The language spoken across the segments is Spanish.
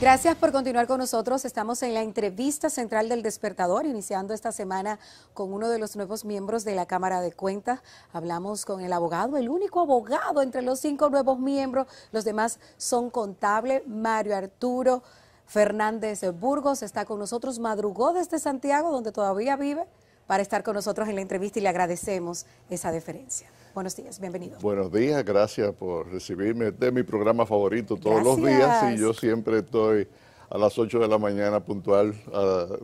Gracias por continuar con nosotros. Estamos en la entrevista central del despertador, iniciando esta semana con uno de los nuevos miembros de la Cámara de Cuentas. Hablamos con el abogado, el único abogado entre los cinco nuevos miembros. Los demás son contable, Mario Arturo Fernández Burgos está con nosotros, madrugó desde Santiago, donde todavía vive, para estar con nosotros en la entrevista y le agradecemos esa deferencia. Buenos días, bienvenido. Buenos días, gracias por recibirme. Este es mi programa favorito todos los días y yo siempre estoy a las 8 de la mañana puntual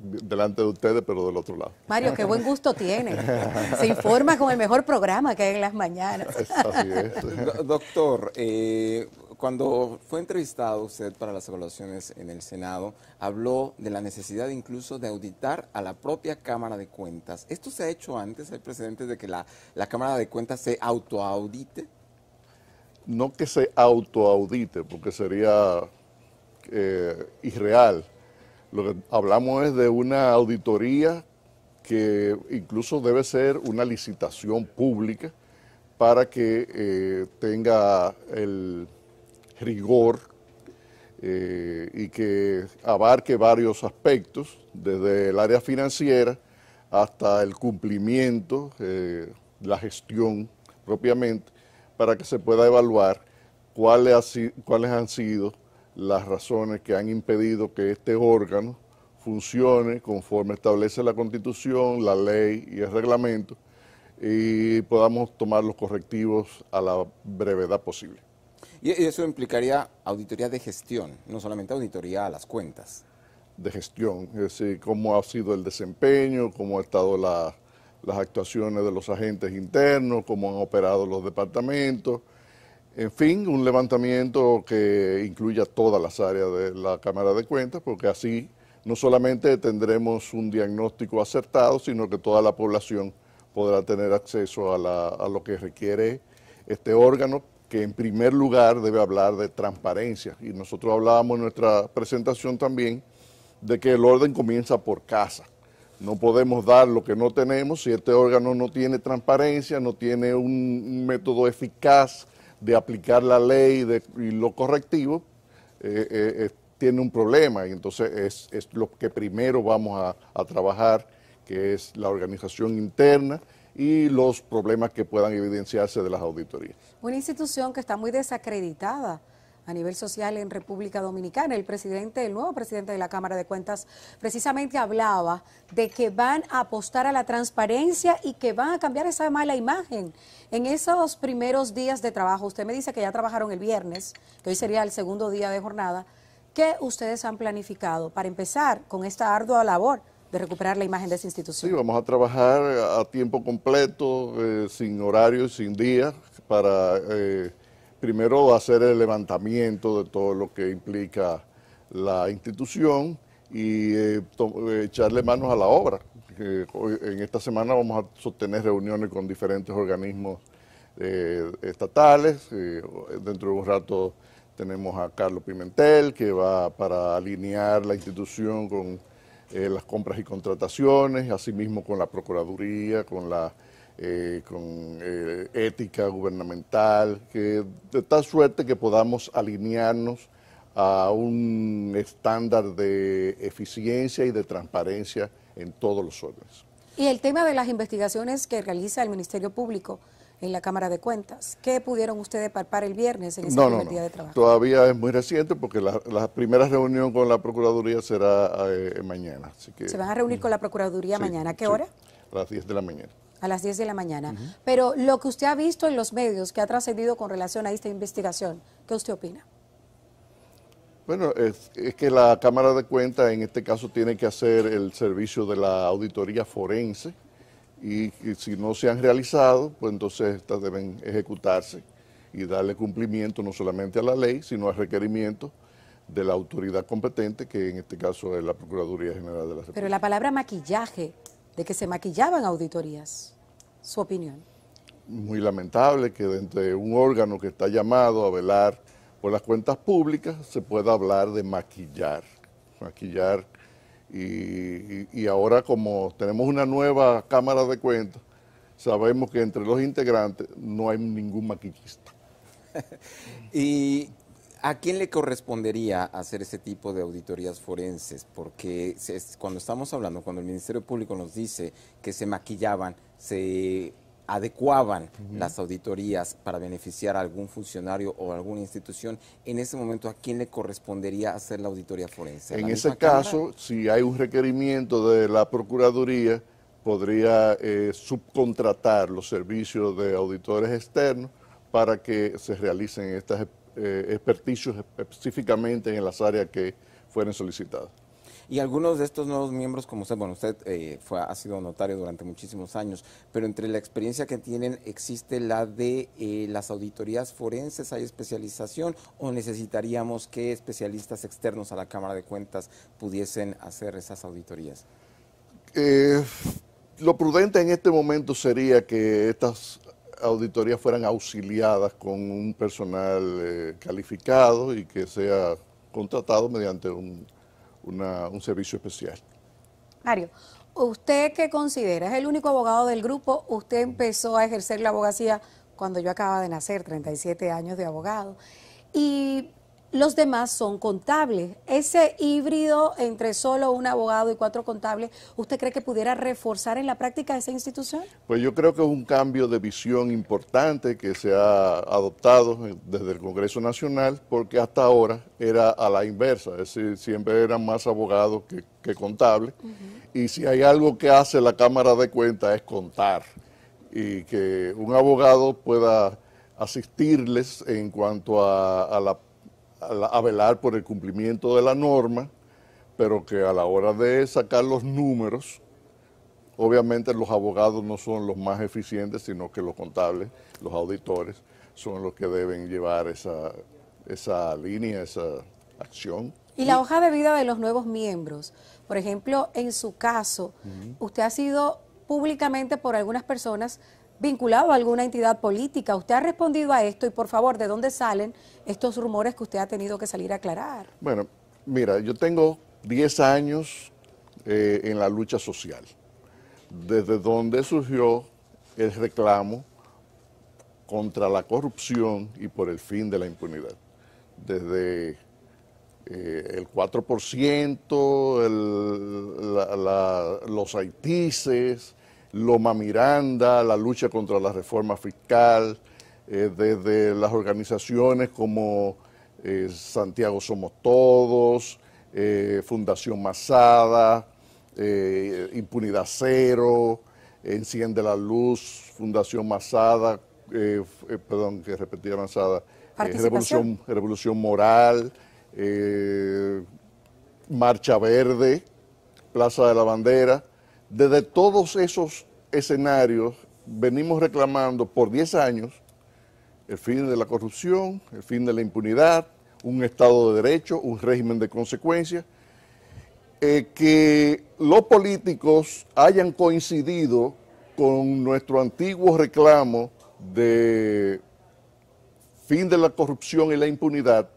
delante de ustedes, pero del otro lado. Mario, qué buen gusto tiene. Se informa con el mejor programa que hay en las mañanas. Así es. doctor, eh, cuando fue entrevistado usted para las evaluaciones en el Senado, habló de la necesidad incluso de auditar a la propia Cámara de Cuentas. ¿Esto se ha hecho antes? ¿Hay precedentes de que la, Cámara de Cuentas se autoaudite? No que se autoaudite, porque sería eh, irreal. Lo que hablamos es de una auditoría que incluso debe ser una licitación pública para que eh, tenga el rigor eh, y que abarque varios aspectos, desde el área financiera hasta el cumplimiento, eh, la gestión propiamente, para que se pueda evaluar cuáles, cuáles han sido las razones que han impedido que este órgano funcione conforme establece la Constitución, la ley y el reglamento y podamos tomar los correctivos a la brevedad posible. Y eso implicaría auditoría de gestión, no solamente auditoría a las cuentas. De gestión, es decir, cómo ha sido el desempeño, cómo han estado las actuaciones de los agentes internos, cómo han operado los departamentos. En fin, un levantamiento que incluya todas las áreas de la Cámara de Cuentas, porque así no solamente tendremos un diagnóstico acertado, sino que toda la población podrá tener acceso a, a lo que requiere este órgano que en primer lugar debe hablar de transparencia. Y nosotros hablábamos en nuestra presentación también de que el orden comienza por casa. No podemos dar lo que no tenemos si este órgano no tiene transparencia, no tiene un método eficaz de aplicar la ley de, y lo correctivo, eh, eh, eh, tiene un problema. Y entonces es, lo que primero vamos a, a trabajar, que es la organización interna, y los problemas que puedan evidenciarse de las auditorías. Una institución que está muy desacreditada a nivel social en República Dominicana. El presidente, el nuevo presidente de la Cámara de Cuentas, precisamente hablaba de que van a apostar a la transparencia y que van a cambiar esa mala imagen. En esos primeros días de trabajo, usted me dice que ya trabajaron el viernes, que hoy sería el segundo día de jornada. ¿Qué ustedes han planificado para empezar con esta ardua labor? de recuperar la imagen de esa institución. Sí, vamos a trabajar a tiempo completo, eh, sin horarios, sin días, para eh, primero hacer el levantamiento de todo lo que implica la institución y eh, echarle manos a la obra. en esta semana vamos a sostener reuniones con diferentes organismos estatales, dentro de un rato tenemos a Carlos Pimentel, que va para alinear la institución con eh, las compras y contrataciones, asimismo con la Procuraduría, con la eh, con eh, ética gubernamental, que de tal suerte que podamos alinearnos a un estándar de eficiencia y de transparencia en todos los órdenes. Y el tema de las investigaciones que realiza el Ministerio Público, en la Cámara de Cuentas. ¿Qué pudieron ustedes palpar el viernes en ese día de trabajo? Todavía es muy reciente porque la, primera reunión con la Procuraduría será eh, mañana. Se van a reunir con la Procuraduría mañana. ¿A qué hora? A las 10 de la mañana. A las 10 de la mañana. Pero lo que usted ha visto en los medios que ha trascendido con relación a esta investigación, ¿qué usted opina? Bueno, es, que la Cámara de Cuentas en este caso tiene que hacer el servicio de la auditoría forense y, si no se han realizado, pues entonces estas deben ejecutarse y darle cumplimiento no solamente a la ley, sino al requerimiento de la autoridad competente, que en este caso es la Procuraduría General de la República. Pero la palabra maquillaje, de que se maquillaban auditorías, su opinión. Muy lamentable que dentro de un órgano que está llamado a velar por las cuentas públicas se pueda hablar de maquillar. Maquillar y, ahora como tenemos una nueva Cámara de Cuentas, sabemos que entre los integrantes no hay ningún maquillista. ¿Y a quién le correspondería hacer ese tipo de auditorías forenses? Porque cuando estamos hablando, cuando el Ministerio Público nos dice que se maquillaban, se adecuaban las auditorías para beneficiar a algún funcionario o alguna institución, en ese momento a quién le correspondería hacer la auditoría forense. En ese caso, si hay un requerimiento de la Procuraduría, podría eh, subcontratar los servicios de auditores externos para que se realicen estos eh, experticios específicamente en las áreas que fueron solicitadas. Y algunos de estos nuevos miembros, como usted, bueno, usted eh, fue, ha sido notario durante muchísimos años, pero entre la experiencia que tienen existe la de eh, las auditorías forenses, ¿hay especialización o necesitaríamos que especialistas externos a la Cámara de Cuentas pudiesen hacer esas auditorías? Eh, lo prudente en este momento sería que estas auditorías fueran auxiliadas con un personal calificado y que sea contratado mediante un un servicio especial. Mario, ¿usted qué considera? Es el único abogado del grupo. Usted empezó a ejercer la abogacía cuando yo acaba de nacer, 37 años de abogado. Y los demás son contables. Ese híbrido entre solo un abogado y cuatro contables, ¿usted cree que pudiera reforzar en la práctica esa institución? Pues yo creo que es un cambio de visión importante que se ha adoptado desde el Congreso Nacional, porque hasta ahora era a la inversa, es decir, siempre eran más abogados que, contables. Y si hay algo que hace la Cámara de Cuentas es contar y que un abogado pueda asistirles en cuanto a, a la a, velar por el cumplimiento de la norma, pero que a la hora de sacar los números, obviamente los abogados no son los más eficientes, sino que los contables, los auditores, son los que deben llevar esa, esa línea, esa acción. Y la hoja de vida de los nuevos miembros. Por ejemplo, en su caso, usted ha sido públicamente por algunas personas vinculado a alguna entidad política. ¿Usted ha respondido a esto y por favor, de dónde salen estos rumores que usted ha tenido que salir a aclarar? Bueno, mira, yo tengo 10 años eh, en la lucha social, desde donde surgió el reclamo contra la corrupción y por el fin de la impunidad. Desde eh, el 4%, los Haitices. Loma Miranda, la lucha contra la reforma fiscal, eh, desde las organizaciones como eh, Santiago Somos Todos, eh, Fundación Masada, Impunidad Cero, Enciende la Luz, Fundación Masada, perdón, que repetía Masada, Revolución, Revolución Moral, Marcha Verde, Plaza de la Bandera. Desde todos esos escenarios venimos reclamando por 10 años el fin de la corrupción, el fin de la impunidad, un Estado de Derecho, un régimen de consecuencias, eh, que los políticos hayan coincidido con nuestro antiguo reclamo de fin de la corrupción y la impunidad,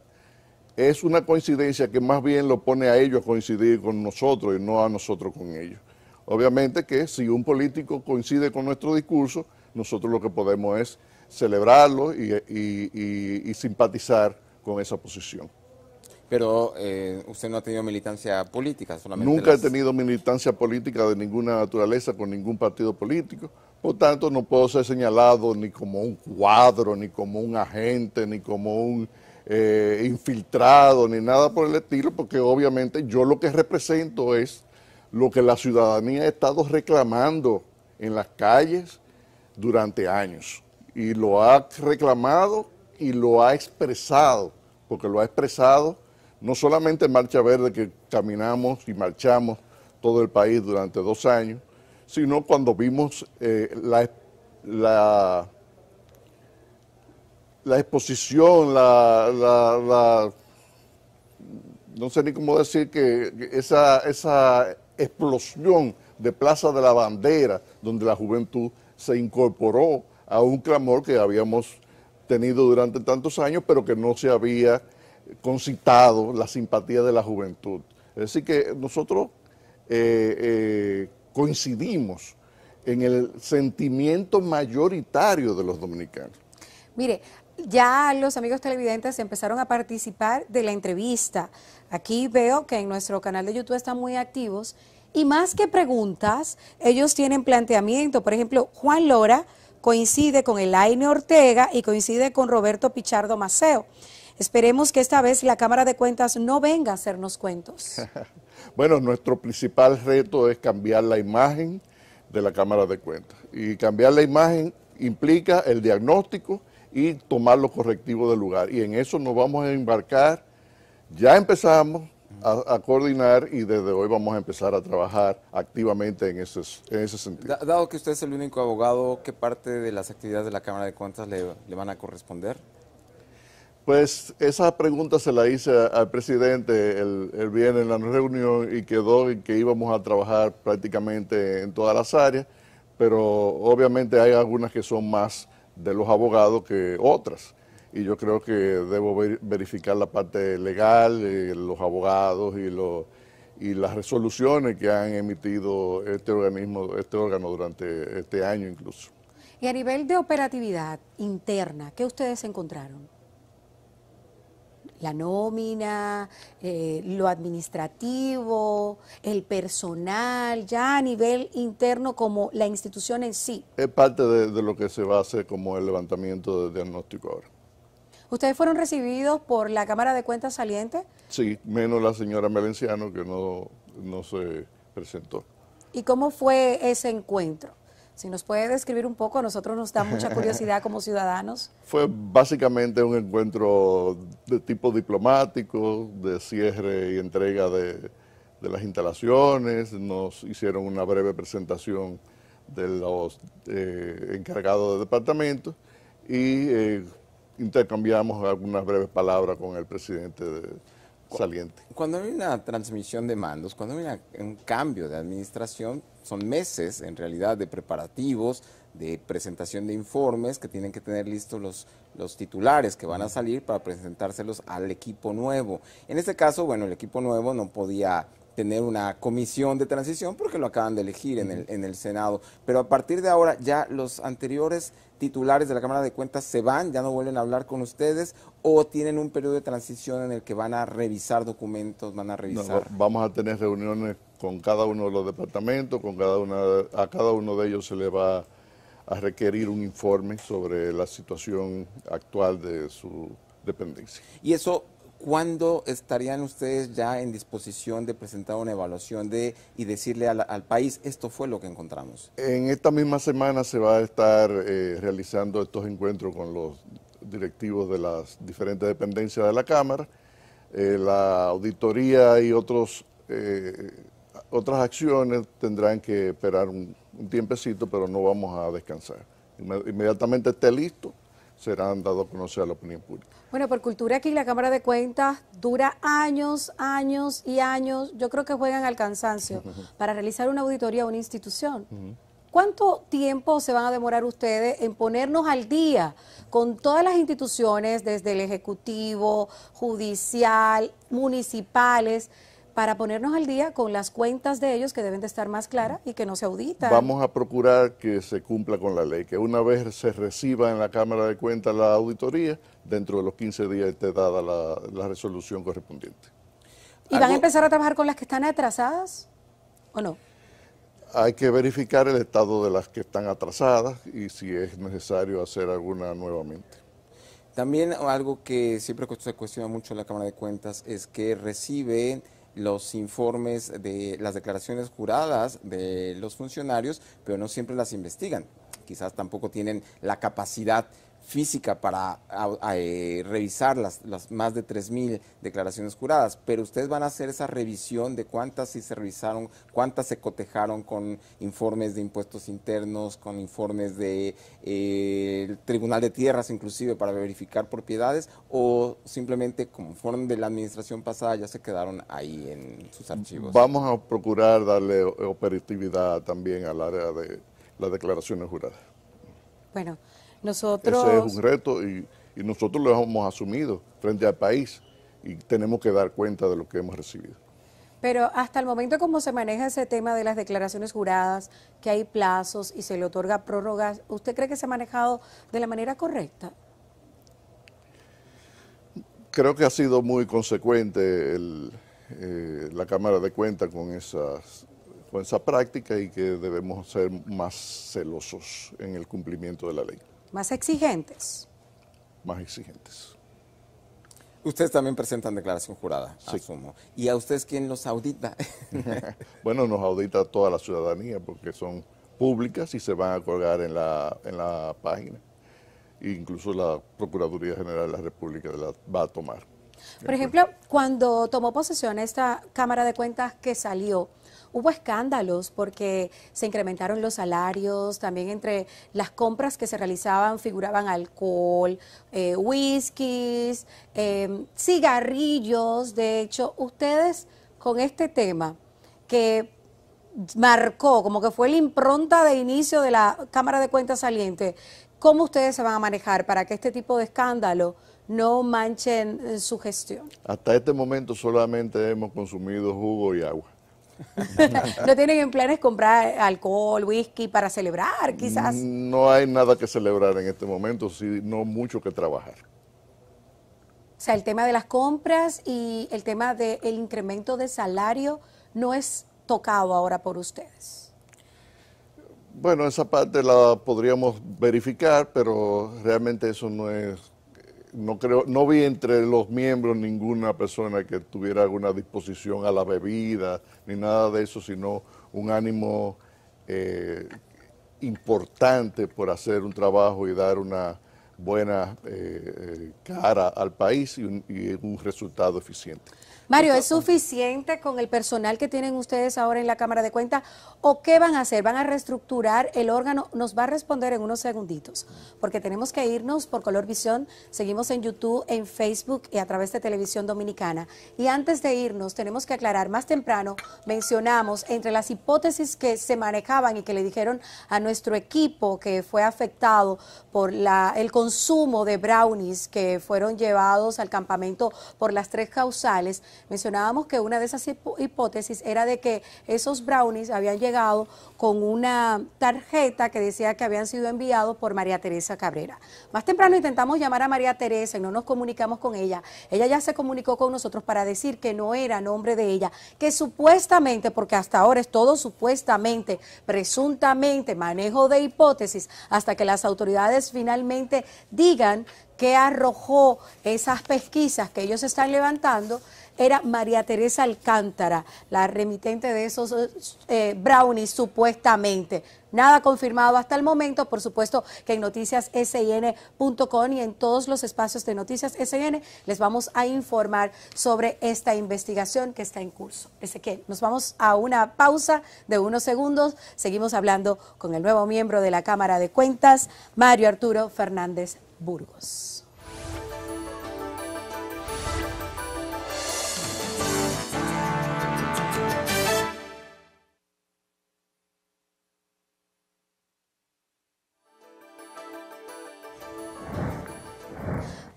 es una coincidencia que más bien lo pone a ellos a coincidir con nosotros y no a nosotros con ellos. Obviamente que si un político coincide con nuestro discurso, nosotros lo que podemos es celebrarlo y, simpatizar con esa posición. Pero eh, usted no ha tenido militancia política, solamente. Nunca he tenido militancia política de ninguna naturaleza con ningún partido político. Por tanto, no puedo ser señalado ni como un cuadro, ni como un agente, ni como un eh, infiltrado, ni nada por el estilo, porque obviamente yo lo que represento es lo que la ciudadanía ha estado reclamando en las calles durante años. Y lo ha reclamado y lo ha expresado, porque lo ha expresado no solamente en Marcha Verde, que caminamos y marchamos todo el país durante dos años, sino cuando vimos eh, la, la, exposición, la, la, no sé ni cómo decir que esa, esa explosión de Plaza de la Bandera, donde la juventud se incorporó a un clamor que habíamos tenido durante tantos años, pero que no se había concitado la simpatía de la juventud. Es decir, que nosotros eh, eh, coincidimos en el sentimiento mayoritario de los dominicanos. Mire, ya los amigos televidentes empezaron a participar de la entrevista. Aquí veo que en nuestro canal de YouTube están muy activos y más que preguntas, ellos tienen planteamiento. Por ejemplo, Juan Lora coincide con Elaine Ortega y coincide con Roberto Pichardo Maceo. Esperemos que esta vez la Cámara de Cuentas no venga a hacernos cuentos. bueno, nuestro principal reto es cambiar la imagen de la Cámara de Cuentas. Y cambiar la imagen implica el diagnóstico, y tomar los correctivos del lugar. Y en eso nos vamos a embarcar. Ya empezamos a, coordinar y desde hoy vamos a empezar a trabajar activamente en ese, en ese sentido. dado que usted es el único abogado, ¿qué parte de las actividades de la Cámara de Cuentas le, van a corresponder? Pues esa pregunta se la hice al presidente el, el, viernes en la reunión y quedó que íbamos a trabajar prácticamente en todas las áreas, pero obviamente hay algunas que son más de los abogados que otras. Y yo creo que debo verificar la parte legal, eh, los abogados y, los, y las resoluciones que han emitido este organismo, este órgano durante este año incluso. Y a nivel de operatividad interna, ¿qué ustedes encontraron? la nómina, eh, lo administrativo, el personal, ya a nivel interno como la institución en sí. Es parte de, lo que se va a hacer como el levantamiento de diagnóstico ahora. ¿Ustedes fueron recibidos por la Cámara de Cuentas saliente? Sí, menos la señora Melenciano que no, no se presentó. ¿Y cómo fue ese encuentro? Si nos puede describir un poco, a nosotros nos da mucha curiosidad como ciudadanos. Fue básicamente un encuentro de tipo diplomático, de cierre y entrega de, las instalaciones. Nos hicieron una breve presentación de los eh, encargados de departamento y eh, intercambiamos algunas breves palabras con el presidente saliente. Cuando hay una transmisión de mandos, cuando hay un cambio de administración, son meses en realidad de preparativos, de presentación de informes que tienen que tener listos los, los titulares que van a salir para presentárselos al equipo nuevo. En este caso, bueno, el equipo nuevo no podía tener una comisión de transición porque lo acaban de elegir en el, en el Senado. Pero a partir de ahora ya los anteriores titulares de la Cámara de Cuentas se van, ya no vuelven a hablar con ustedes o tienen un periodo de transición en el que van a revisar documentos, van a revisar... vamos a tener reuniones con cada uno de los departamentos, con cada una, a cada uno de ellos se le va a requerir un informe sobre la situación actual de su dependencia. ¿Y eso cuándo estarían ustedes ya en disposición de presentar una evaluación de y decirle al, país esto fue lo que encontramos? En esta misma semana se va a estar eh, realizando estos encuentros con los directivos de las diferentes dependencias de la Cámara. Eh, la auditoría y otros eh, otras acciones tendrán que esperar un, tiempecito, pero no vamos a descansar. inmediatamente esté listo, serán dados a conocer a la opinión pública. Bueno, por cultura aquí la Cámara de Cuentas dura años, años y años, yo creo que juegan al cansancio, para realizar una auditoría a una institución. ¿Cuánto tiempo se van a demorar ustedes en ponernos al día con todas las instituciones, desde el Ejecutivo, Judicial, municipales? para ponernos al día con las cuentas de ellos que deben de estar más claras y que no se auditan. Vamos a procurar que se cumpla con la ley, que una vez se reciba en la Cámara de Cuentas la auditoría, dentro de los 15 días esté dada la, resolución correspondiente. ¿Y van a empezar a trabajar con las que están atrasadas o no? Hay que verificar el estado de las que están atrasadas y si es necesario hacer alguna nuevamente. También algo que siempre se cuestiona mucho en la Cámara de Cuentas es que recibe los informes de las declaraciones juradas de los funcionarios, pero no siempre las investigan. Quizás tampoco tienen la capacidad física para eh, revisar las, las, más de 3.000 declaraciones juradas, pero ustedes van a hacer esa revisión de cuántas sí se revisaron, cuántas se cotejaron con informes de impuestos internos, con informes de eh, Tribunal de Tierras inclusive para verificar propiedades o simplemente como fueron de la administración pasada ya se quedaron ahí en sus archivos. Vamos a procurar darle operatividad también al área de las declaraciones juradas. Bueno. Ese es un reto y, nosotros lo hemos asumido frente al país y tenemos que dar cuenta de lo que hemos recibido. Pero hasta el momento, como se maneja ese tema de las declaraciones juradas, que hay plazos y se le otorga prórrogas, ¿usted cree que se ha manejado de la manera correcta? Creo que ha sido muy consecuente eh, la Cámara de Cuentas con, esas, con esa práctica y que debemos ser más celosos en el cumplimiento de la ley. Más exigentes. Más exigentes. Ustedes también presentan declaración jurada, asumo. ¿Y a ustedes quién los audita? bueno, nos audita toda la ciudadanía porque son públicas y se van a colgar en la, en la página. incluso la Procuraduría General de la República la va a tomar. Por ejemplo, cuando tomó posesión esta Cámara de Cuentas que salió, hubo escándalos porque se incrementaron los salarios, también entre las compras que se realizaban figuraban alcohol, eh, whiskies, em, cigarrillos. De hecho, ustedes con este tema que marcó, como que fue la impronta de inicio de la Cámara de Cuentas saliente, ¿cómo ustedes se van a manejar para que este tipo de escándalo no manchen eh, su gestión? Hasta este momento solamente hemos consumido jugo y agua. ¿No tienen en planes comprar alcohol, whisky para celebrar quizás? No hay nada que celebrar en este momento, sino mucho que trabajar. O sea, el tema de las compras y el tema del incremento de salario no es tocado ahora por ustedes. Bueno, esa parte la podríamos verificar, pero realmente eso no es no creo, no vi entre los miembros ninguna persona que tuviera alguna disposición a la bebida, ni nada de eso, sino un ánimo eh, importante por hacer un trabajo y dar una buena eh, eh, cara al país y un resultado eficiente. Mario, ¿es suficiente con el personal que tienen ustedes ahora en la Cámara de Cuentas? ¿O qué van a hacer? ¿Van a reestructurar el órgano? Nos va a responder en unos segunditos, porque tenemos que irnos por Color Visión. Seguimos en YouTube, en Facebook y a través de Televisión Dominicana. Y antes de irnos, tenemos que aclarar, más temprano mencionamos entre las hipótesis que se manejaban y que le dijeron a nuestro equipo que fue afectado por la, el consumo de brownies que fueron llevados al campamento por las tres causales, Mencionábamos que una de esas hipótesis era de que esos brownies habían llegado con una tarjeta que decía que habían sido enviados por María Teresa Cabrera. Más temprano intentamos llamar a María Teresa y no nos comunicamos con ella. Ella ya se comunicó con nosotros para decir que no era nombre de ella, que supuestamente, porque hasta ahora es todo supuestamente, presuntamente, manejo de hipótesis, hasta que las autoridades finalmente digan que arrojó esas pesquisas que ellos están levantando, era María Teresa Alcántara, la remitente de esos eh, eh, brownies supuestamente. Nada confirmado hasta el momento, por supuesto que en noticiassn.com y en todos los espacios de Noticias SN les vamos a informar sobre esta investigación que está en curso. que nos vamos a una pausa de unos segundos. Seguimos hablando con el nuevo miembro de la Cámara de Cuentas, Mario Arturo Fernández Burgos.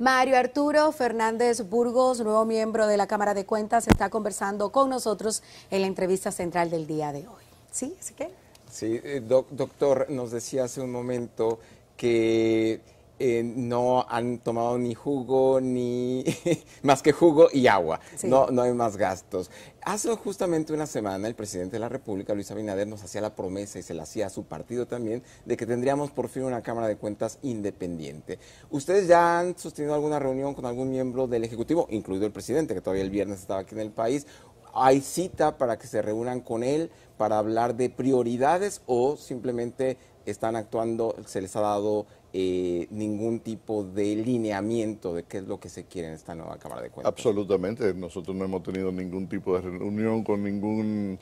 Mario Arturo Fernández Burgos, nuevo miembro de la Cámara de Cuentas, está conversando con nosotros en la entrevista central del día de hoy. ¿Sí, que. Sí, eh, doctor, nos decía hace un momento que eh, no han tomado ni jugo, ni más que jugo y agua. No, no hay más gastos. Hace justamente una semana el presidente de la República, Luis Abinader, nos hacía la promesa y se la hacía a su partido también de que tendríamos por fin una Cámara de Cuentas independiente. ¿Ustedes ya han sostenido alguna reunión con algún miembro del Ejecutivo, incluido el presidente, que todavía el viernes estaba aquí en el país? ¿Hay cita para que se reúnan con él para hablar de prioridades o simplemente están actuando, se les ha dado eh, ningún tipo de lineamiento de qué es lo que se quiere en esta nueva Cámara de Cuentas. Absolutamente, nosotros no hemos tenido ningún tipo de reunión con ningún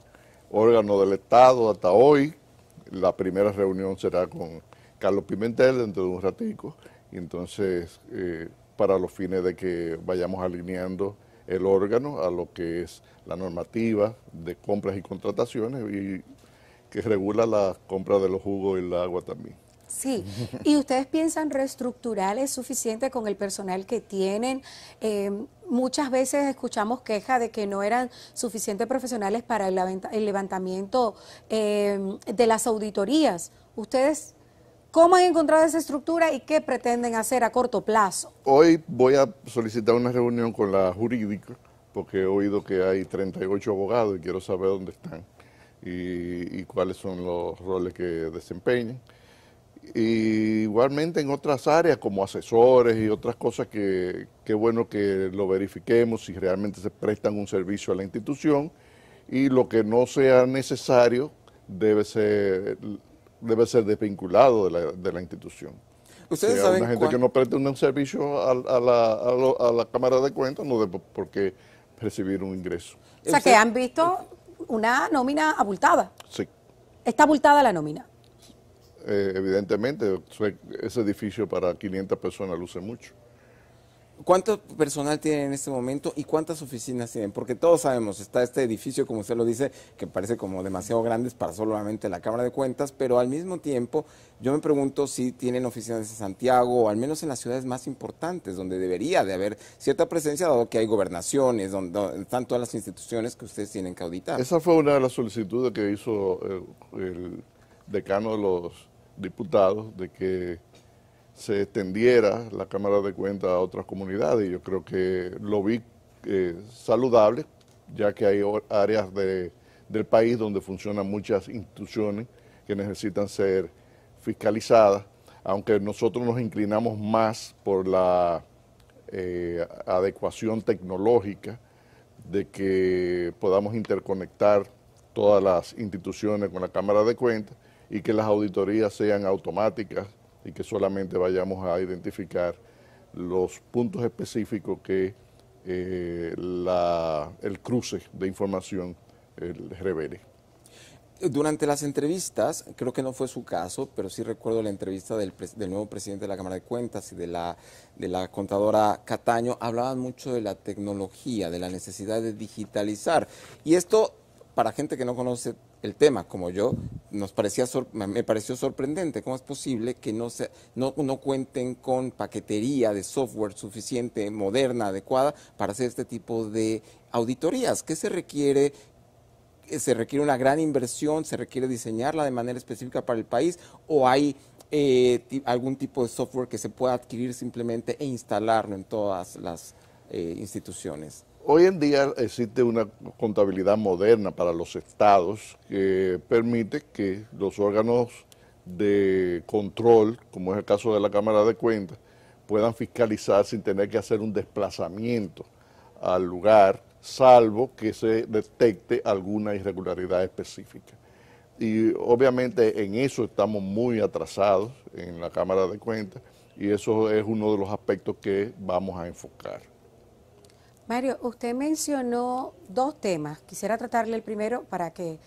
órgano del Estado hasta hoy. La primera reunión será con Carlos Pimentel dentro de un ratico, y entonces eh, para los fines de que vayamos alineando el órgano a lo que es la normativa de compras y contrataciones y que regula la compra de los jugos y el agua también. Sí, y ustedes piensan reestructurar es suficiente con el personal que tienen. Em, muchas veces escuchamos quejas de que no eran suficientes profesionales para el levantamiento em, de las auditorías. ¿Ustedes cómo han encontrado esa estructura y qué pretenden hacer a corto plazo? Hoy voy a solicitar una reunión con la jurídica porque he oído que hay 38 abogados y quiero saber dónde están y cuáles son los roles que desempeñan. Y igualmente en otras áreas como asesores y otras cosas que, que bueno que lo verifiquemos si realmente se prestan un servicio a la institución y lo que no sea necesario debe ser, debe ser desvinculado de la, de la institución. Una gente que no presta un servicio a, la, a, la, Cámara de Cuentas no debe por qué recibir un ingreso. O sea que han visto una nómina abultada. Sí. Está abultada la nómina. Eh, evidentemente, e, ese edificio para 500 personas luce mucho. ¿Cuánto personal tienen en este momento y cuántas oficinas tienen? Porque todos sabemos, está este edificio, como usted lo dice, que parece como demasiado grande para solamente la Cámara de Cuentas, pero al mismo tiempo yo me pregunto si tienen oficinas en Santiago o al menos en las ciudades más importantes, donde debería de haber cierta presencia, dado que hay gobernaciones, donde, están todas las instituciones que ustedes tienen que auditar. Esa fue una de las solicitudes que hizo eh, el decano de los diputados de que se extendiera la Cámara de Cuentas a otras comunidades. Yo creo que lo vi eh, saludable, ya que hay áreas del país donde funcionan muchas instituciones que necesitan ser fiscalizadas, aunque nosotros nos inclinamos más por la eh, adecuación tecnológica de que podamos interconectar todas las instituciones con la Cámara de Cuentas y que las auditorías sean automáticas y que solamente vayamos a identificar los puntos específicos que eh, el cruce de información les revele. Durante las entrevistas, creo que no fue su caso, pero sí recuerdo la entrevista del, nuevo presidente de la Cámara de Cuentas y de la, de la contadora Cataño, hablaban mucho de la tecnología, de la necesidad de digitalizar. Y esto para gente que no conoce el tema, como yo, nos parecía me pareció sorprendente. ¿Cómo es posible que no, no, cuenten con paquetería de software suficiente, moderna, adecuada, para hacer este tipo de auditorías? ¿Qué se requiere? Eh, ¿Se requiere una gran inversión? ¿Se requiere diseñarla de manera específica para el país? ¿O hay eh, algún tipo de software que se pueda adquirir simplemente e instalarlo en todas las eh, instituciones? Hoy en día existe una contabilidad moderna para los estados que permite que los órganos de control, como es el caso de la Cámara de Cuentas, puedan fiscalizar sin tener que hacer un desplazamiento al lugar, salvo que se detecte alguna irregularidad específica. Y obviamente en eso estamos muy atrasados en la Cámara de Cuentas y eso es uno de los aspectos que vamos a enfocar. Mario, usted mencionó dos temas. Quisiera tratarle el primero para que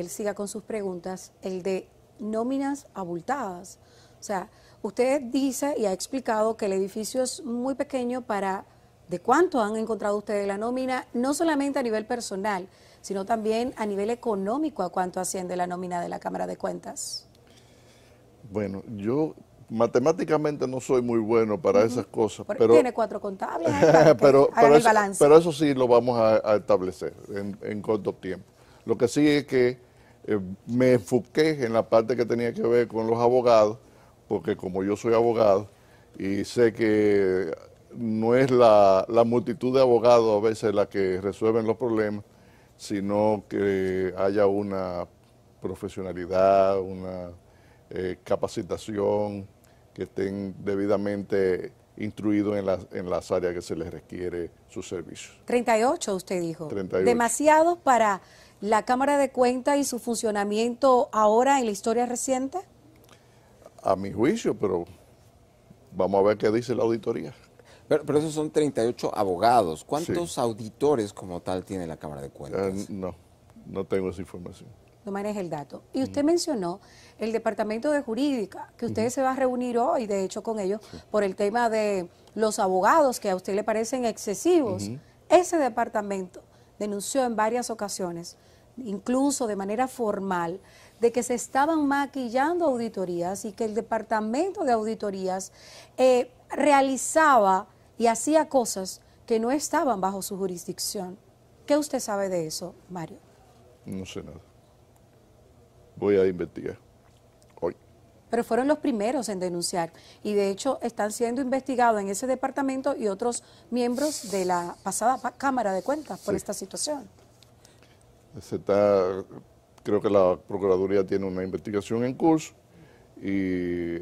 él siga con sus preguntas, el de nóminas abultadas. O sea, usted dice y ha explicado que el edificio es muy pequeño para de cuánto han encontrado ustedes la nómina, no solamente a nivel personal, sino también a nivel económico, a cuánto asciende la nómina de la Cámara de Cuentas. Bueno, yo matemáticamente no soy muy bueno para esas cosas. Pero, Tiene cuatro contables. pero, pero, eso, sí lo vamos a, establecer en, corto tiempo. Lo que sí es que eh, me enfoqué en la parte que tenía que ver con los abogados, porque como yo soy abogado y sé que no es la, multitud de abogados a veces la que resuelven los problemas, sino que haya una profesionalidad, una eh, capacitación, que estén debidamente instruidos en las, en las áreas que se les requiere su servicio. 38, usted dijo. ¿demasiado ¿Demasiados para la Cámara de Cuentas y su funcionamiento ahora en la historia reciente? A mi juicio, pero vamos a ver qué dice la auditoría. Pero, esos son 38 abogados. ¿Cuántos auditores como tal tiene la Cámara de Cuentas? Eh, no, no tengo esa información no maneje el dato. Y usted mm. mencionó el departamento de jurídica, que usted se va a reunir hoy, de hecho, con ellos, por el tema de los abogados que a usted le parecen excesivos. Ese departamento denunció en varias ocasiones, incluso de manera formal, de que se estaban maquillando auditorías y que el departamento de auditorías eh, realizaba y hacía cosas que no estaban bajo su jurisdicción. ¿Qué usted sabe de eso, Mario? No sé nada voy a investigar. Hoy. Pero fueron los primeros en denunciar y de hecho están siendo investigados en ese departamento y otros miembros de la pasada Cámara de Cuentas por esta situación. Se está, creo que la Procuraduría tiene una investigación en curso y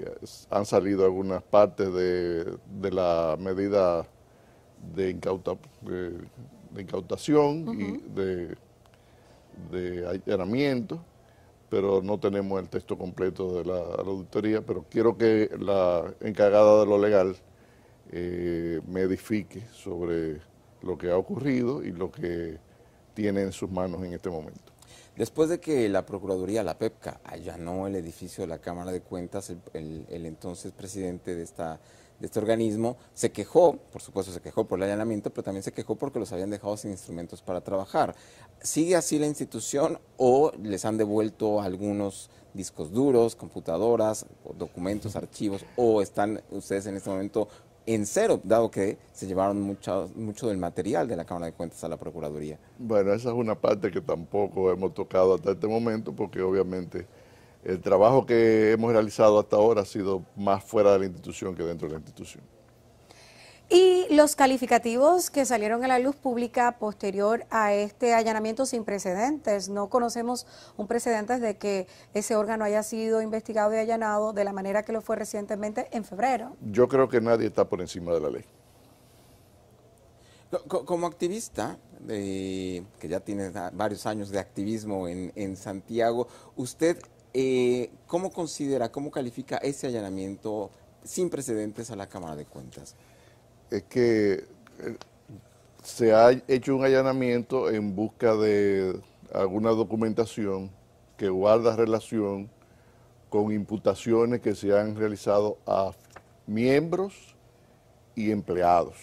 han salido algunas partes de, la medida de, incautación y de, de allanamiento pero no tenemos el texto completo de la, auditoría, pero quiero que la encargada de lo legal eh, me edifique sobre lo que ha ocurrido y lo que tiene en sus manos en este momento. Después de que la Procuraduría, la PEPCA, allanó el edificio de la Cámara de Cuentas, el entonces presidente de esta de este organismo, se quejó, por supuesto se quejó por el allanamiento, pero también se quejó porque los habían dejado sin instrumentos para trabajar. ¿Sigue así la institución o les han devuelto algunos discos duros, computadoras, documentos, archivos, o están ustedes en este momento en cero, dado que se llevaron mucho, mucho del material de la Cámara de Cuentas a la Procuraduría? Bueno, esa es una parte que tampoco hemos tocado hasta este momento porque obviamente el trabajo que hemos realizado hasta ahora ha sido más fuera de la institución que dentro de la institución. Y los calificativos que salieron a la luz pública posterior a este allanamiento sin precedentes. No conocemos un precedente de que ese órgano haya sido investigado y allanado de la manera que lo fue recientemente en febrero. Yo creo que nadie está por encima de la ley. Como activista, que ya tiene varios años de activismo en Santiago, ¿usted eh, ¿Cómo considera, cómo califica ese allanamiento sin precedentes a la Cámara de Cuentas? Es que eh, se ha hecho un allanamiento en busca de alguna documentación que guarda relación con imputaciones que se han realizado a miembros y empleados.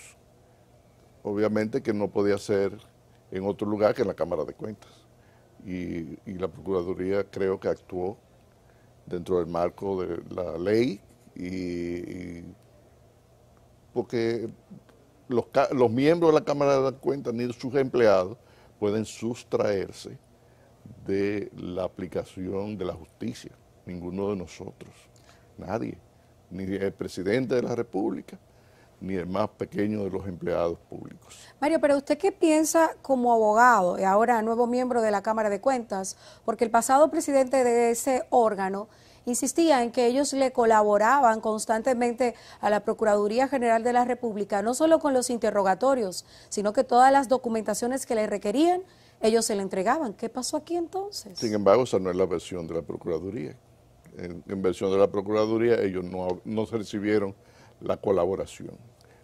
Obviamente que no podía ser en otro lugar que en la Cámara de Cuentas y, la Procuraduría creo que actuó dentro del marco de la ley porque los, los, miembros de la Cámara de Cuentas ni sus empleados pueden sustraerse de la aplicación de la justicia, ninguno de nosotros, nadie, ni el presidente de la República, ni el más pequeño de los empleados públicos. Mario, pero usted qué piensa como abogado y ahora nuevo miembro de la Cámara de Cuentas, porque el pasado presidente de ese órgano insistía en que ellos le colaboraban constantemente a la Procuraduría General de la República, no solo con los interrogatorios, sino que todas las documentaciones que le requerían, ellos se le entregaban. ¿Qué pasó aquí entonces? Sin embargo, esa no es la versión de la Procuraduría. En, versión de la Procuraduría, ellos no, no recibieron la colaboración.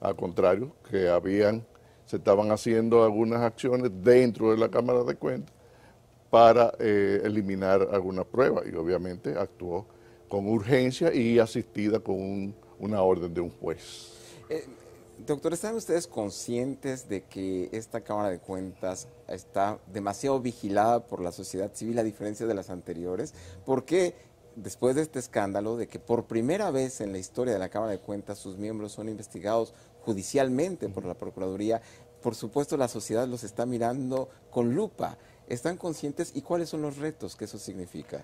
Al contrario, que habían, se estaban haciendo algunas acciones dentro de la Cámara de Cuentas para eh, eliminar alguna prueba y obviamente actuó con urgencia y asistida con una orden de un juez. Eh, doctor, ¿están ustedes conscientes de que esta Cámara de Cuentas está demasiado vigilada por la sociedad civil a diferencia de las anteriores? Porque después de este escándalo de que por primera vez en la historia de la Cámara de Cuentas sus miembros son investigados judicialmente por la Procuraduría, por supuesto la sociedad los está mirando con lupa. ¿Están conscientes y cuáles son los retos que eso significa?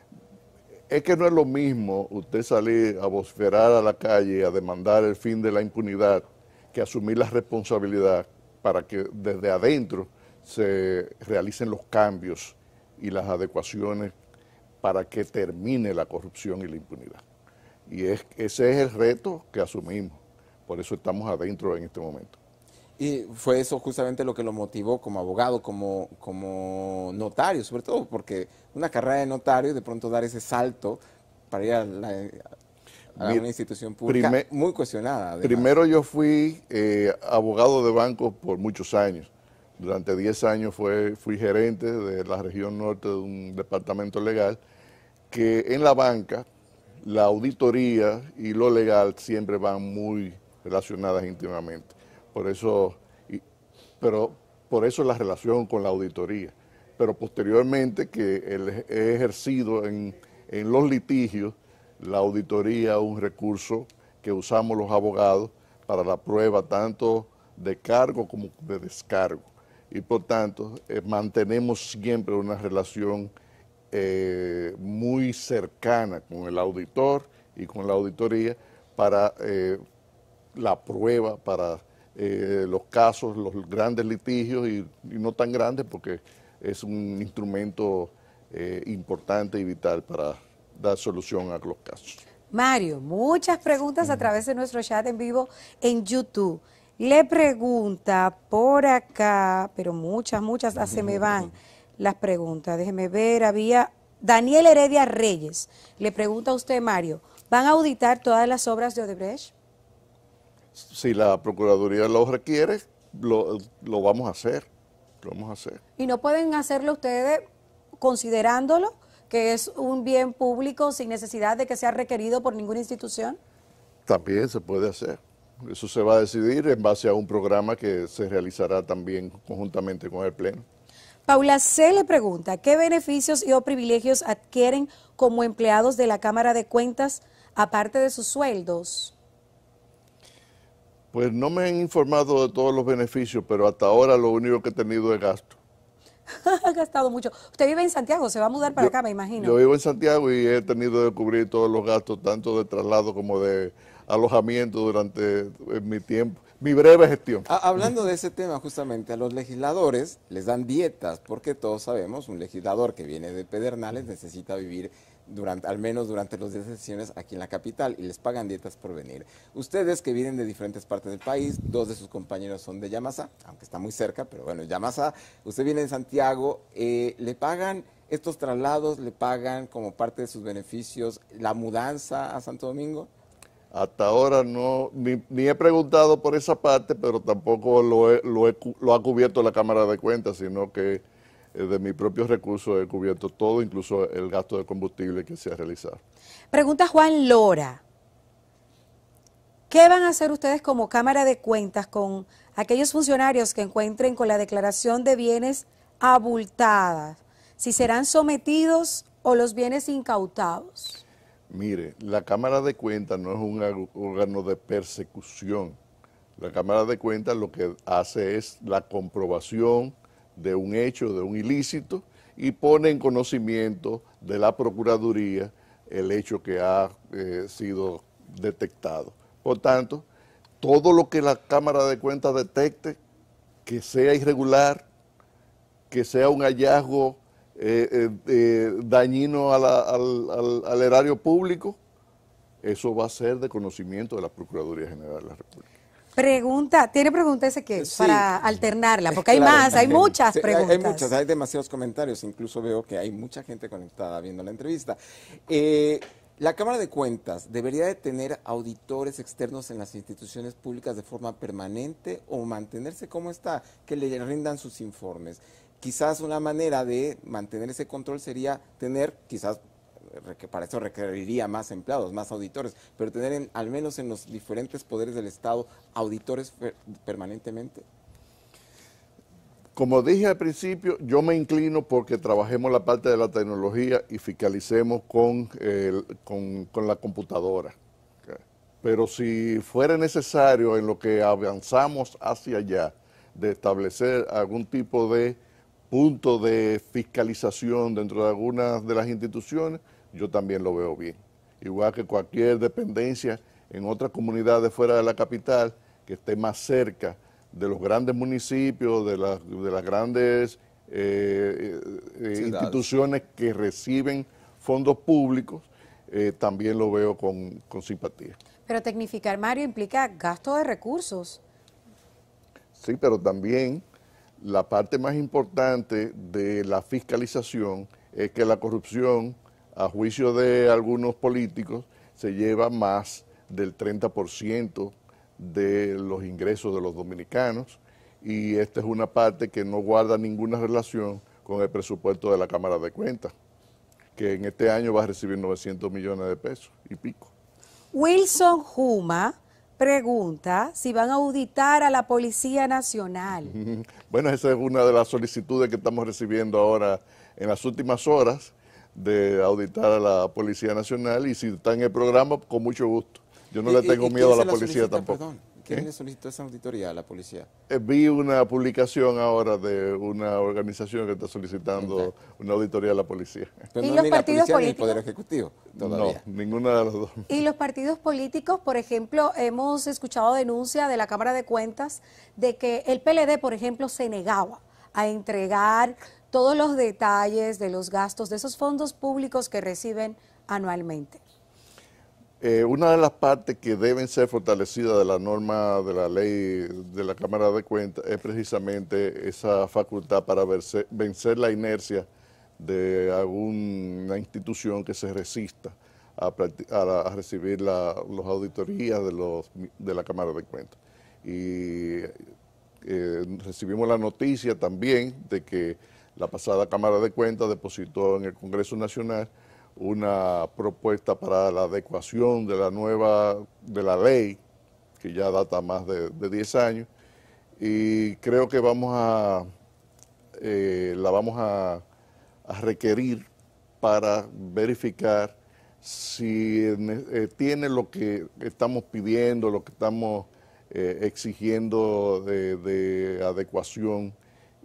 Es que no es lo mismo usted salir a vociferar a la calle, a demandar el fin de la impunidad, que asumir la responsabilidad para que desde adentro se realicen los cambios y las adecuaciones para que termine la corrupción y la impunidad. Y ese es el reto que asumimos. Por eso estamos adentro en este momento. Y fue eso justamente lo que lo motivó como abogado, como, como notario, sobre todo porque una carrera de notario, y de pronto dar ese salto para ir a, una institución pública muy cuestionada. Primero yo fui eh, abogado de banco por muchos años. Durante 10 años fue, fui gerente de la región norte de un departamento legal que en la banca la auditoría y lo legal siempre van muy relacionadas íntimamente. Por eso, pero por eso la relación con la auditoría. Pero posteriormente que he ejercido en, los litigios la auditoría, un recurso que usamos los abogados para la prueba tanto de cargo como de descargo. Y por tanto, eh, mantenemos siempre una relación eh, muy cercana con el auditor y con la auditoría para eh, la prueba para eh, los casos, los grandes litigios y, no tan grandes porque es un instrumento eh, importante y vital para dar solución a los casos. Mario, muchas preguntas a través de nuestro chat en vivo en YouTube. Le pregunta por acá, pero muchas, muchas, ah, se me van las preguntas. Déjeme ver, había Daniel Heredia Reyes. Le pregunta a usted, Mario, ¿van a auditar todas las obras de Odebrecht? si la Procuraduría lo requiere, lo, vamos a hacer. Lo vamos a hacer. ¿Y no pueden hacerlo ustedes considerándolo que es un bien público sin necesidad de que sea requerido por ninguna institución? También se puede hacer. Eso se va a decidir en base a un programa que se realizará también conjuntamente con el Pleno. Paula C. le pregunta, ¿qué beneficios y o privilegios adquieren como empleados de la Cámara de Cuentas aparte de sus sueldos? Pues no me han informado de todos los beneficios, pero hasta ahora lo único que he tenido es gasto. ha gastado mucho. Usted vive en Santiago, se va a mudar para acá, me imagino. Yo vivo en Santiago y he tenido que cubrir todos los gastos, tanto de traslado como de alojamiento durante eh, mi tiempo, mi breve gestión. Ah, hablando de ese tema, justamente, a los legisladores les dan dietas, porque todos sabemos, un legislador que viene de Pedernales necesita vivir durante, al menos durante los 10 sesiones aquí en la capital y les pagan dietas por venir. Ustedes que vienen de diferentes partes del país, dos de sus compañeros son de Yamasa, aunque está muy cerca, pero bueno, Yamasa, usted viene de Santiago, eh, le pagan estos traslados, le pagan como parte de sus beneficios la mudanza a Santo Domingo. Hasta ahora no, ni, he preguntado por esa parte, pero tampoco lo, lo, ha cubierto la Cámara de Cuentas, sino que eh, de mis propios recursos he cubierto todo, incluso el gasto de combustible que se ha realizado. Pregunta Juan Lora. ¿Qué van a hacer ustedes como Cámara de Cuentas con aquellos funcionarios que encuentren con la declaración de bienes abultadas? ¿Si serán sometidos o los bienes incautados? Mire, la Cámara de Cuentas no es un órgano de persecución. La Cámara de Cuentas lo que hace es la comprobación de un hecho, de un ilícito, y pone en conocimiento de la Procuraduría el hecho que ha eh, sido detectado. Por tanto, todo lo que la Cámara de Cuentas detecte, que sea irregular, que sea un hallazgo eh, eh, dañino al erario público, eso va a ser de conocimiento de la Procuraduría General de la República. Pregunta, tiene pregunta que es para alternarla, porque hay más, hay muchas preguntas. Hay, muchas, hay demasiados comentarios, incluso veo que hay mucha gente conectada viendo la entrevista. Eh, la Cámara de Cuentas debería de tener auditores externos en las instituciones públicas de forma permanente o mantenerse como está, que le rindan sus informes. Quizás una manera de mantener ese control sería tener, quizás que para eso requeriría más empleados, más auditores, pero tener al menos en los diferentes poderes del Estado auditores permanentemente. Como dije al principio, yo me inclino porque trabajemos la parte de la tecnología y fiscalicemos con, con, la computadora. Pero si fuera necesario en lo que avanzamos hacia allá, de establecer algún tipo de punto de fiscalización dentro de algunas de las instituciones, yo también lo veo bien. Igual que cualquier dependencia en otras comunidades fuera de la capital que esté más cerca de los grandes municipios, de, las grandes eh, eh, eh, instituciones que reciben fondos públicos, también lo veo con, con simpatía. Pero tecnificar, Mario, implica gasto de recursos. Sí, pero también la parte más importante de la fiscalización es que la corrupción a juicio de algunos políticos, se lleva más del 30% de los ingresos de los dominicanos y esta es una parte que no guarda ninguna relación con el presupuesto de la Cámara de Cuentas, que en este año va a recibir 900 millones de pesos y pico. Wilson Juma pregunta si van a auditar a la Policía Nacional. Bueno, esa es una de las solicitudes que estamos recibiendo ahora en las últimas horas de auditar a la Policía Nacional y si está en el programa, con mucho gusto. Yo no le tengo miedo a la, policía tampoco. Perdón, ¿Quién ¿Eh? le solicitó esa auditoría a la policía? Eh, vi una publicación ahora de una organización que está solicitando una auditoría a la policía. ¿Y los partidos políticos? el Poder Ejecutivo No, ninguna de las dos. ¿Y los partidos políticos, por ejemplo, hemos escuchado denuncia de la Cámara de Cuentas de que el PLD, por ejemplo, se negaba a entregar todos los detalles de los gastos de esos fondos públicos que reciben anualmente. Eh, una de las partes que deben ser fortalecidas de la norma de la ley de la Cámara de Cuentas es precisamente esa facultad para vencer la inercia de alguna institución que se resista a, recibir las auditorías de, los, de la Cámara de Cuentas. Y eh, recibimos la noticia también de que la pasada Cámara de Cuentas depositó en el Congreso Nacional una propuesta para la adecuación de la nueva, de la ley, que ya data más de, 10 años, y creo que vamos a, eh, la vamos a, requerir para verificar si eh, tiene lo que estamos pidiendo, lo que estamos eh, exigiendo de, adecuación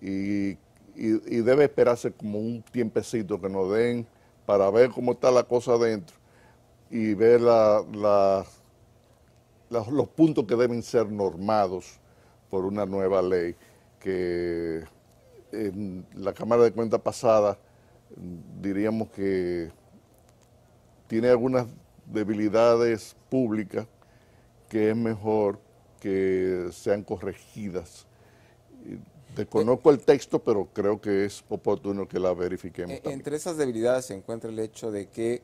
y y, debe esperarse como un tiempecito que nos den para ver cómo está la cosa adentro y ver los puntos que deben ser normados por una nueva ley que la Cámara de Cuentas pasada diríamos que tiene algunas debilidades públicas que es mejor que sean corregidas conozco el texto, pero creo que es oportuno que la verifiquemos. E, entre esas debilidades se encuentra el hecho de que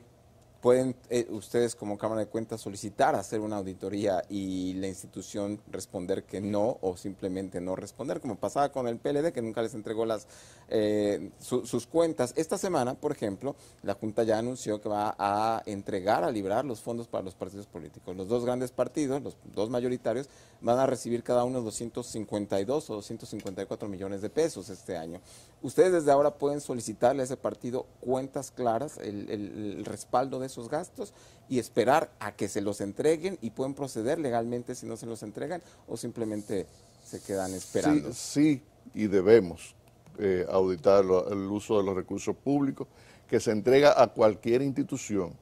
pueden eh, ustedes como Cámara de Cuentas solicitar hacer una auditoría y la institución responder que no o simplemente no responder, como pasaba con el PLD que nunca les entregó las eh, sus cuentas. Esta semana, por ejemplo, la Junta ya anunció que va a entregar, a librar los fondos para los partidos políticos. Los dos grandes partidos, los dos mayoritarios, van a recibir cada uno 252 o 254 millones de pesos este año. Ustedes desde ahora pueden solicitarle a ese partido cuentas claras, el respaldo de esos gastos y esperar a que se los entreguen y pueden proceder legalmente si no se los entregan o simplemente se quedan esperando. Sí, y debemos eh, auditar el uso de los recursos públicos que se entrega a cualquier institución,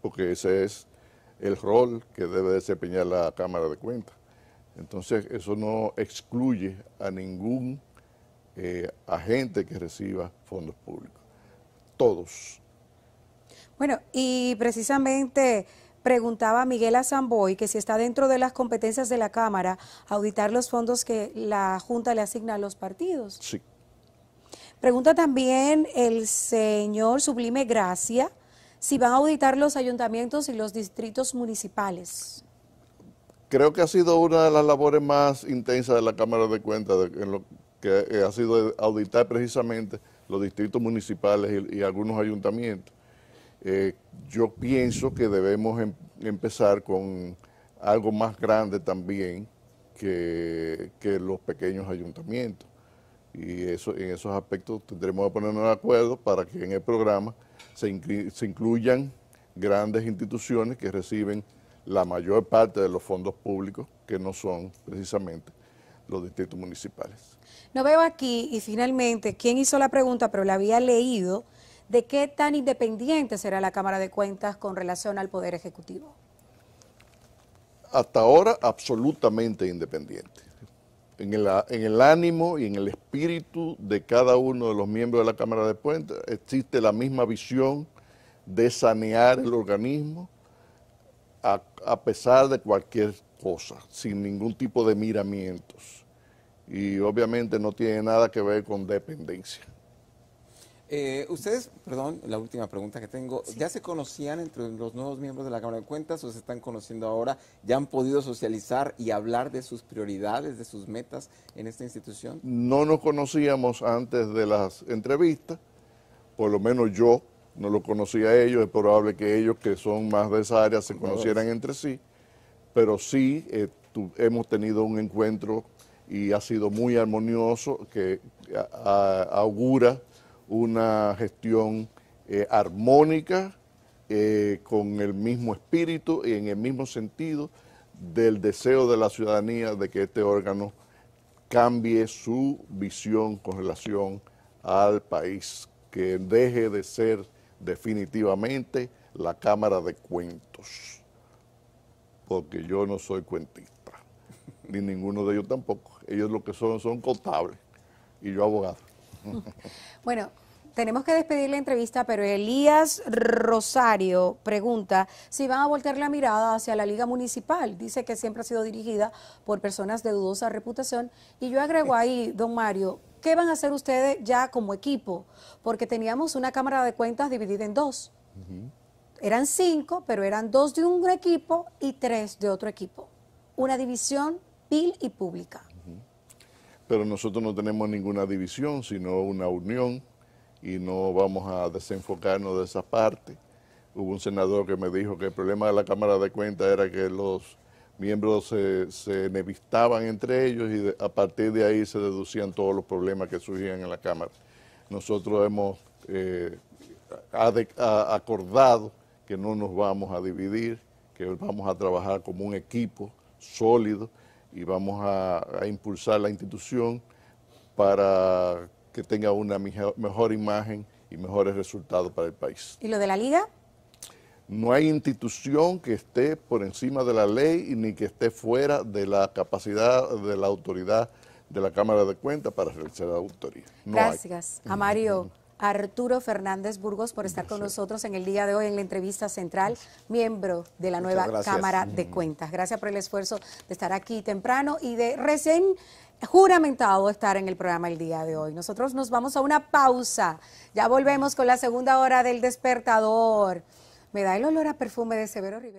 porque ese es el rol que debe desempeñar la Cámara de Cuentas. Entonces, eso no excluye a ningún eh, agente que reciba fondos públicos. Todos bueno, y precisamente preguntaba Miguel Azamboy que si está dentro de las competencias de la Cámara auditar los fondos que la Junta le asigna a los partidos. Sí. Pregunta también el señor Sublime Gracia si van a auditar los ayuntamientos y los distritos municipales. Creo que ha sido una de las labores más intensas de la Cámara de Cuentas, en lo que ha sido auditar precisamente los distritos municipales y algunos ayuntamientos eh, yo pienso que debemos em-, empezar con algo más grande también que, los pequeños ayuntamientos. Y eso, en esos aspectos tendremos que ponernos de acuerdo para que en el programa se, se incluyan grandes instituciones que reciben la mayor parte de los fondos públicos, que no son precisamente los distritos municipales. No veo aquí, y finalmente, quién hizo la pregunta, pero la había leído, de qué tan independiente será la Cámara de Cuentas con relación al Poder Ejecutivo. Hasta ahora absolutamente independiente. En el, ánimo y en el espíritu de cada uno de los miembros de la Cámara de Cuentas existe la misma visión de sanear el organismo a pesar de cualquier cosa, sin ningún tipo de miramientos. Y obviamente no tiene nada que ver con dependencia. Eh, ustedes, perdón, la última pregunta que tengo, ¿ya se conocían entre los nuevos miembros de la Cámara de Cuentas o se están conociendo ahora? ¿Ya han podido socializar y hablar de sus prioridades, de sus metas en esta institución? No nos conocíamos antes de las entrevistas, por lo menos yo no lo conocía a ellos, es probable que ellos que son más de esa área se conocieran entre sí, pero sí eh, hemos tenido un encuentro y ha sido muy armonioso que augura una gestión eh, armónica, eh, con el mismo espíritu y en el mismo sentido del deseo de la ciudadanía de que este órgano cambie su visión con relación al país, que deje de ser definitivamente la Cámara de Cuentos, porque yo no soy cuentista, ni ninguno de ellos tampoco. Ellos lo que son son contables y yo abogado. bueno, tenemos que despedir la entrevista, pero Elías Rosario pregunta si van a voltear la mirada hacia la Liga Municipal. Dice que siempre ha sido dirigida por personas de dudosa reputación. Y yo agrego ahí, don Mario, ¿qué van a hacer ustedes ya como equipo? Porque teníamos una Cámara de Cuentas dividida en dos. Eran cinco, pero eran dos de un equipo y tres de otro equipo. Una división pil y pública. Pero nosotros no tenemos ninguna división, sino una unión y no vamos a desenfocarnos de esa parte. Hubo un senador que me dijo que el problema de la Cámara de Cuentas era que los miembros se, nevistaban entre ellos y a partir de ahí se deducían todos los problemas que surgían en la Cámara. Nosotros hemos eh, acordado que no nos vamos a dividir, que vamos a trabajar como un equipo sólido y vamos a, impulsar la institución para que tenga una mejor, imagen y mejores resultados para el país. ¿Y lo de la liga? No hay institución que esté por encima de la ley ni que esté fuera de la capacidad de la autoridad de la Cámara de Cuentas para realizar la auditoría. Gracias. A Mario. Arturo Fernández Burgos por estar con nosotros en el día de hoy en la entrevista central, miembro de la nueva Cámara de mm. Cuentas. Gracias por el esfuerzo de estar aquí temprano y de recién juramentado estar en el programa el día de hoy. Nosotros nos vamos a una pausa. Ya volvemos con la segunda hora del despertador. Me da el olor a perfume de Severo Rivera.